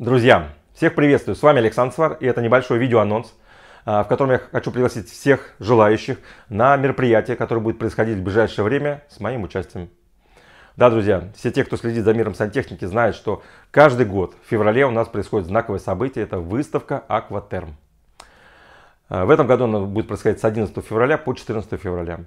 Друзья, всех приветствую, с вами Александр Свар, и это небольшой видеоанонс, а, в котором я хочу пригласить всех желающих на мероприятие, которое будет происходить в ближайшее время с моим участием. Да, друзья, все те, кто следит за миром сантехники, знают, что каждый год в феврале у нас происходит знаковое событие, это выставка «Акватерм». А, в этом году она будет происходить с 11 февраля по 14 февраля.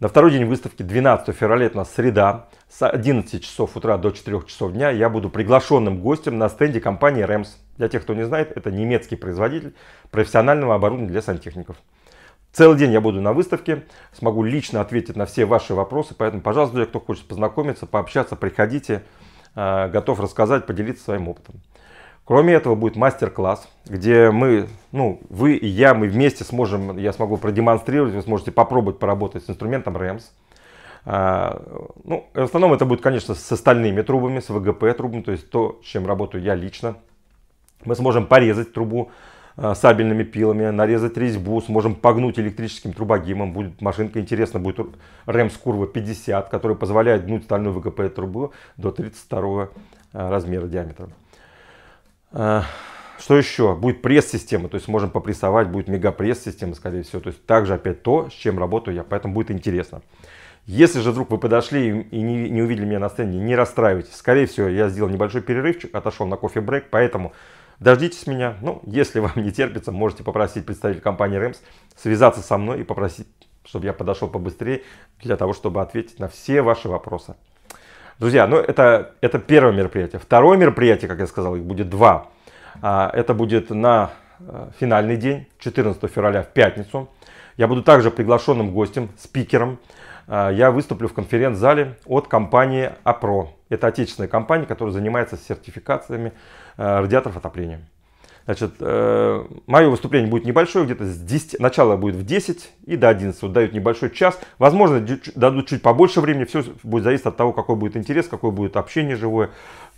На второй день выставки 12 февраля, это у нас среда, с 11 часов утра до 4 часов дня я буду приглашенным гостем на стенде компании REMS. Для тех, кто не знает, это немецкий производитель профессионального оборудования для сантехников. Целый день я буду на выставке, смогу лично ответить на все ваши вопросы, поэтому, пожалуйста, кто хочет познакомиться, пообщаться, приходите, э, готов рассказать, поделиться своим опытом. Кроме этого будет мастер-класс, где мы, ну, вы и я, мы вместе сможем, я смогу продемонстрировать, вы сможете попробовать поработать с инструментом REMS. А, ну, в основном это будет, конечно, с остальными трубами, с ВГП трубами, то есть то, с чем работаю я лично. Мы сможем порезать трубу а, сабельными пилами, нарезать резьбу, сможем погнуть электрическим трубогимом. Будет машинка интересна, будет REMS курва 50, который позволяет гнуть стальную ВГП трубу до 32 а, размера диаметра. А, что еще? Будет пресс-система, то есть можем попрессовать, будет мегапресс-система, скорее всего. То есть также опять то, с чем работаю я, поэтому будет интересно. Если же вдруг вы подошли и не, не увидели меня на стенде, не расстраивайтесь. Скорее всего, я сделал небольшой перерывчик, отошел на кофе-брейк, поэтому дождитесь меня. Ну, если вам не терпится, можете попросить представителя компании REMS связаться со мной и попросить, чтобы я подошел побыстрее для того, чтобы ответить на все ваши вопросы. Друзья, ну это, это первое мероприятие. Второе мероприятие, как я сказал, их будет два. А, это будет на э, финальный день, 14 февраля в пятницу. Я буду также приглашенным гостем, спикером. А, я выступлю в конференц-зале от компании АПРО. Это отечественная компания, которая занимается сертификациями э, радиаторов отопления. Значит, э, мое выступление будет небольшое, где-то с 10, начало будет в 10 и до 11, вот дают небольшой час. Возможно, дадут чуть побольше времени, все будет зависеть от того, какой будет интерес, какое будет общение живое,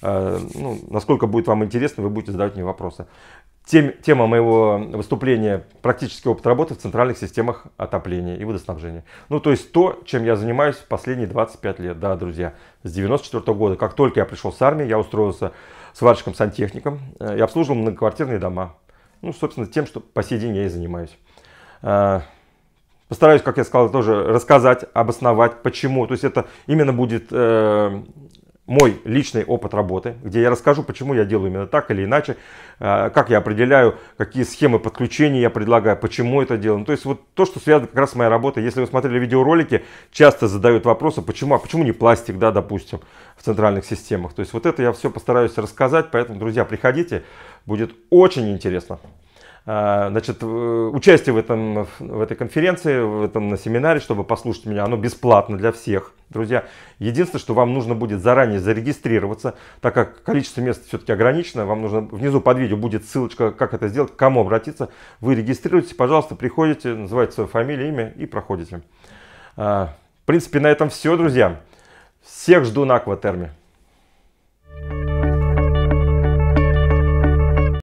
э, ну, насколько будет вам интересно, вы будете задавать мне вопросы. Тем, тема моего выступления – практический опыт работы в центральных системах отопления и водоснабжения. Ну, то есть то, чем я занимаюсь последние 25 лет, да, друзья, с 94 -го года. Как только я пришел с армии, я устроился сварщиком-сантехником э, и обслуживал многоквартирные дома. Ну, собственно, тем, что по сей день я и занимаюсь. Э, постараюсь, как я сказал, тоже рассказать, обосновать, почему. То есть это именно будет э, мой личный опыт работы, где я расскажу, почему я делаю именно так или иначе, э, как я определяю, какие схемы подключения я предлагаю, почему это делаю. Ну, то есть вот то, что связано как раз с моей работой. Если вы смотрели видеоролики, часто задают вопросы, почему, а почему не пластик, да, допустим, в центральных системах. То есть вот это я все постараюсь рассказать, поэтому, друзья, приходите, будет очень интересно. А, значит, участие в, этом, в этой конференции, в этом на семинаре, чтобы послушать меня, оно бесплатно для всех, друзья. Единственное, что вам нужно будет заранее зарегистрироваться, так как количество мест все-таки ограничено, вам нужно, внизу под видео будет ссылочка, как это сделать, к кому обратиться. Вы регистрируетесь, пожалуйста, приходите, называйте свою фамилию, имя и проходите. А, в принципе, на этом все, друзья. Всех жду на акватерме.